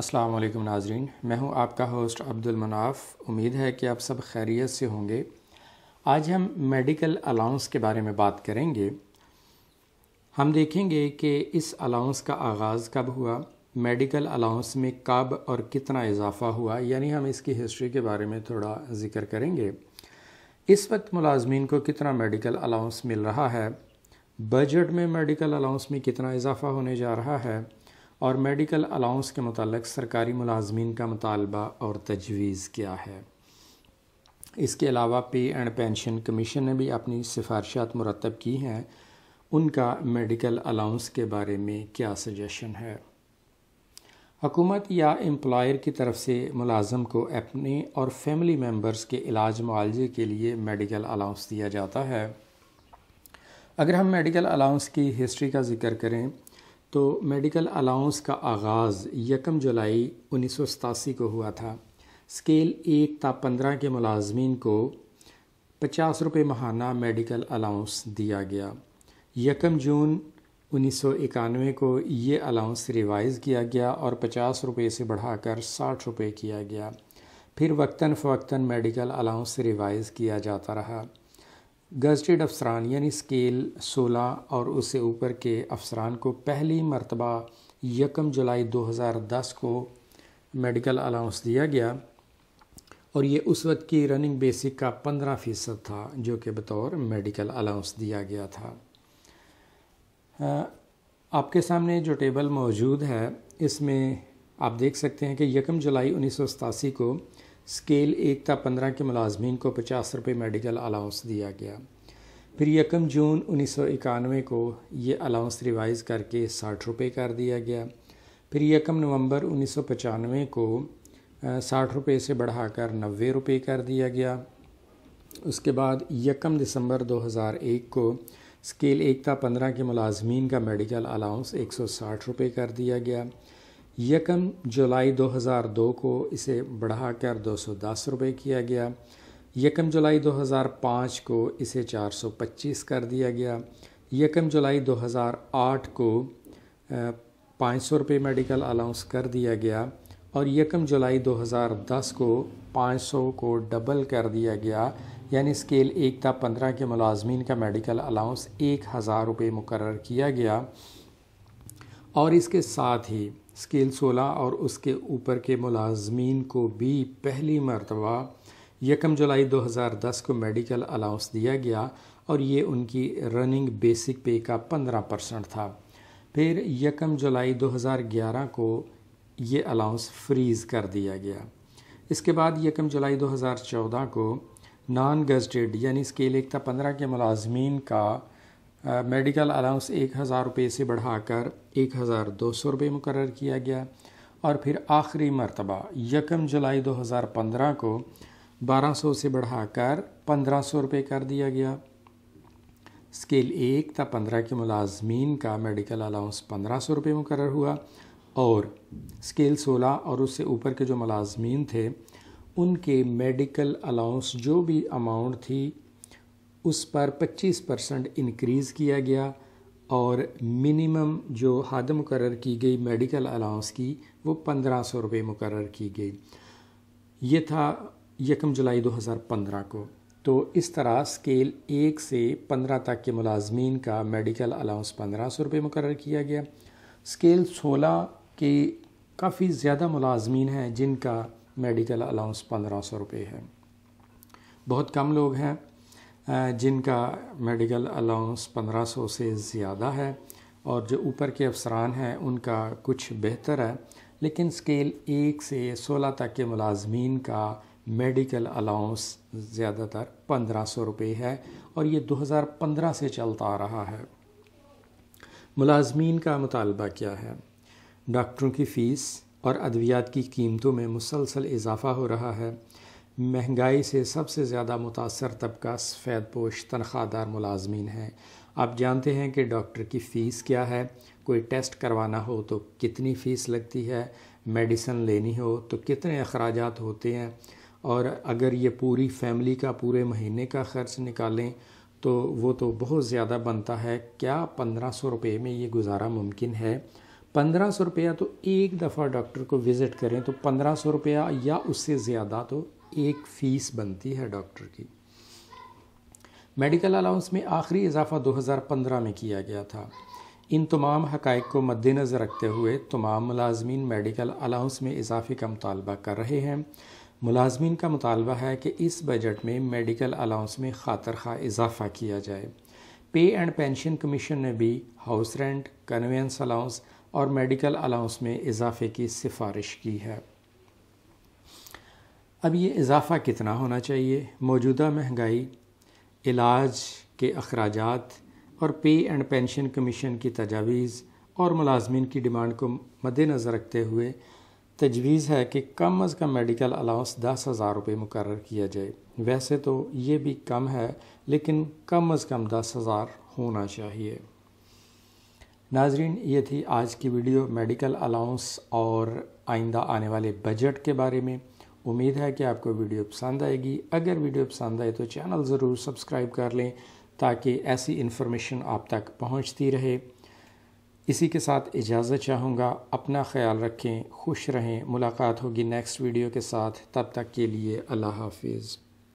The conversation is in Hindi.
अस्सलाम वालेकुम नाजरीन मैं हूं आपका होस्ट अब्दुल मनाफ उम्मीद है कि आप सब खैरियत से होंगे आज हम मेडिकल अलाउंस के बारे में बात करेंगे हम देखेंगे कि इस अलाउंस का आगाज़ कब हुआ मेडिकल अलाउंस में कब और कितना इजाफ़ा हुआ यानी हम इसकी हिस्ट्री के बारे में थोड़ा ज़िक्र करेंगे इस वक्त मुलाजमीन को कितना मेडिकल अलाउंस मिल रहा है बजट में मेडिकल अलाउंस में कितना इजाफ़ा होने जा रहा है और मेडिकल अलाउंस के मतलब सरकारी मुलाजमीन का मुतालबा और तजवीज़ क्या है इसके अलावा पे एंड पेंशन कमीशन ने भी अपनी सिफारशात मुरतब की हैं उनका मेडिकल अलाउंस के बारे में क्या सजेशन है हकूमत या एम्प्लॉयर की तरफ से मुलाजम को अपने और फैमिली मेम्बर्स के इलाज मुआवजे के लिए मेडिकल अलाउंस दिया जाता है अगर हम मेडिकल अलाउंस की हिस्ट्री का जिक्र करें तो मेडिकल अलाउंस का आगाज़ यकम जुलाई उन्नीस सौ सतासी को हुआ था स्केल एक ता पंद्रह के मुलाजमीन को पचास रुपये महाना मेडिकल अलाउंस दिया गया यकम जून उन्नीस सौ इक्यानवे को ये अलाउंस रिवाइज़ किया गया और पचास रुपये से बढ़ाकर साठ रुपये किया गया फिर वक्ता फ़वक्ता मेडिकल अलाउंस रिवाइज़ किया जाता रहा गजटेड अफसरान यानी स्केल 16 और उससे ऊपर के अफसरान को पहली मरतबा यकम जुलाई 2010 को मेडिकल अलाउंस दिया गया और ये उस वक्त की रनिंग बेसिक का 15 फ़ीसद था जो कि बतौर मेडिकल अलाउंस दिया गया था आपके सामने जो टेबल मौजूद है इसमें आप देख सकते हैं कि यकम जुलाई उन्नीस को स्केल एक था पंद्रह के मुलाजमीन को पचास रुपये मेडिकल अलाउंस दिया गया फिर यकम जून उन्नीस सौ इक्यानवे को ये अलाउंस रिवाइज़ करके साठ रुपये कर दिया गया फिर यकम नवंबर उन्नीस सौ पचानवे को साठ रुपये से बढ़ाकर नब्बे रुपये कर दिया गया उसके बाद यकम दिसंबर दो हज़ार एक को स्केल एकता पंद्रह के मुलाजमीन का मेडिकल अलाउंस एक सौ साठ रुपये कर दिया गया यकम जुलाई 2002 को इसे बढ़ाकर दो सौ दस रुपये किया गया यकम जुलाई 2005 को इसे 425 कर दिया गया यकम जुलाई 2008 को पाँच सौ रुपये मेडिकल अलाउंस कर दिया गया और यकम जुलाई 2010 को 500 को डबल कर दिया गया यानी स्केल एक था पंद्रह के मुलाजमीन का मेडिकल अलाउंस एक हज़ार रुपये मुकर किया गया और इसके साथ ही स्केल सोलह और उसके ऊपर के मुलाजमीन को भी पहली मरतबा यकम जुलाई 2010 को मेडिकल अलाउंस दिया गया और ये उनकी रनिंग बेसिक पे का 15 परसेंट था फिर यकम जुलाई 2011 को ये अलाउंस फ्रीज़ कर दिया गया इसके बाद यकम जुलाई 2014 को नॉन गजटेड यानी स्केल एक था पंद्रह के मुलाजमीन का मेडिकल अलाउंस एक हज़ार रुपये से बढ़ाकर एक हज़ार दो सौ रुपये मुकर किया गया और फिर आखिरी मरतबा यकम जुलाई 2015 को 1200 से बढ़ाकर 1500 रुपये कर दिया गया स्केल एक था पंद्रह के मुलाजमीन का मेडिकल अलाउंस पंद्रह सौ रुपये मुकर हुआ और स्केल सोलह और उससे ऊपर के जो मुलाजमीन थे उनके मेडिकल अलाउंस जो भी अमाउंट थी उस पर 25 परसेंट इनक्रीज़ किया गया और मिनिमम जो हद मुकर की गई मेडिकल अलाउंस की वो पंद्रह सौ रुपये मुकर की गई ये था यकम जुलाई 2015 को तो इस तरह स्केल एक से पंद्रह तक के मुलाजमीन का मेडिकल अलाउंस पंद्रह सौ रुपये मुकर किया गया स्केल सोलह के काफ़ी ज़्यादा मुलाजमीन हैं जिनका मेडिकल अलाउंस पंद्रह सौ रुपये है बहुत कम लोग हैं जिनका मेडिकल अलाउंस 1500 से ज़्यादा है और जो ऊपर के अफसरान हैं उनका कुछ बेहतर है लेकिन स्केल एक से सोलह तक के मुलाजमीन का मेडिकल अलाउंस ज़्यादातर पंद्रह सौ रुपये है और ये दो हज़ार पंद्रह से चलता आ रहा है मुलाजमीन का मुतालबा क्या है डॉक्टरों की फ़ीस और अद्वियात की कीमतों में मुसलसल इजाफ़ा हो रहा है महंगाई से सबसे ज़्यादा मुतासर तबका सफ़ेद पोश तनख्वाहदार मुलाजमीन है आप जानते हैं कि डॉक्टर की फ़ीस क्या है कोई टेस्ट करवाना हो तो कितनी फ़ीस लगती है मेडिसन लेनी हो तो कितने अखराज होते हैं और अगर ये पूरी फैमिली का पूरे महीने का ख़र्च निकालें तो वो तो बहुत ज़्यादा बनता है क्या पंद्रह सौ रुपये में ये गुजारा मुमकिन है पंद्रह सौ रुपया तो एक दफ़ा डॉक्टर को विज़िट करें तो पंद्रह सौ रुपया या उससे ज़्यादा तो एक फ़ीस बनती है डॉक्टर की मेडिकल अलाउंस में आखिरी इजाफा 2015 में किया गया था इन तमाम हक़ को मद्देनज़र रखते हुए तमाम मुलाजमीन मेडिकल अलाउंस में इजाफे का मुतालबा कर रहे हैं मुलाजमीन का मुतालबा है कि इस बजट में मेडिकल अलाउंस में खातर खा इजाफा किया जाए पे एंड पेंशन कमीशन ने भी हाउस रेंट कन्वेंस अलाउंस और मेडिकल अलाउंस में इजाफे की सिफारिश की है अब ये इजाफ़ा कितना होना चाहिए मौजूदा महंगाई इलाज के अखराज और पे एंड पेंशन कमीशन की तजावीज़ और मुलाजमन की डिमांड को मद्देनज़र रखते हुए तजवीज़ है कि कम अज़ कम मेडिकल अलाउंस दस हज़ार रुपये मुकर किया जाए वैसे तो ये भी कम है लेकिन कम अज़ कम दस हज़ार होना चाहिए नाजरीन ये थी आज की वीडियो मेडिकल अलाउंस और आइंदा आने वाले बजट के बारे में उम्मीद है कि आपको वीडियो पसंद आएगी अगर वीडियो पसंद आए तो चैनल ज़रूर सब्सक्राइब कर लें ताकि ऐसी इन्फॉर्मेशन आप तक पहुंचती रहे इसी के साथ इजाज़त चाहूँगा अपना ख्याल रखें खुश रहें मुलाकात होगी नेक्स्ट वीडियो के साथ तब तक के लिए अल्लाह हाफिज़